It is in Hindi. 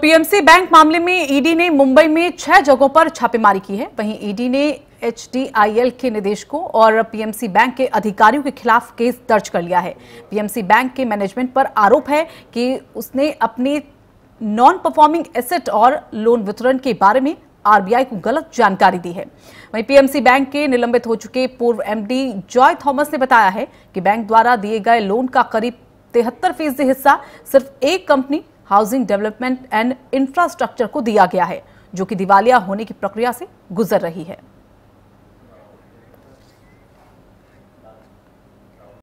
पीएमसी बैंक मामले में ईडी ने मुंबई में छह जगहों पर छापेमारी की है वहीं ईडी ने एचडीआईएल के निदेशकों और पीएमसी बैंक के अधिकारियों के खिलाफ केस दर्ज कर लिया है पीएमसी बैंक के मैनेजमेंट पर आरोप है कि उसने अपने नॉन परफॉर्मिंग एसेट और लोन वितरण के बारे में आरबीआई को गलत जानकारी दी है वहीं पीएमसी बैंक के निलंबित हो चुके पूर्व एमडी जॉय थॉमस ने बताया है कि बैंक द्वारा दिए गए लोन का करीब तिहत्तर फीसदी हिस्सा सिर्फ एक company housing development and infrastructure को दिया गया है जो कि दिवालिया होने की प्रक्रिया से गुजर रही है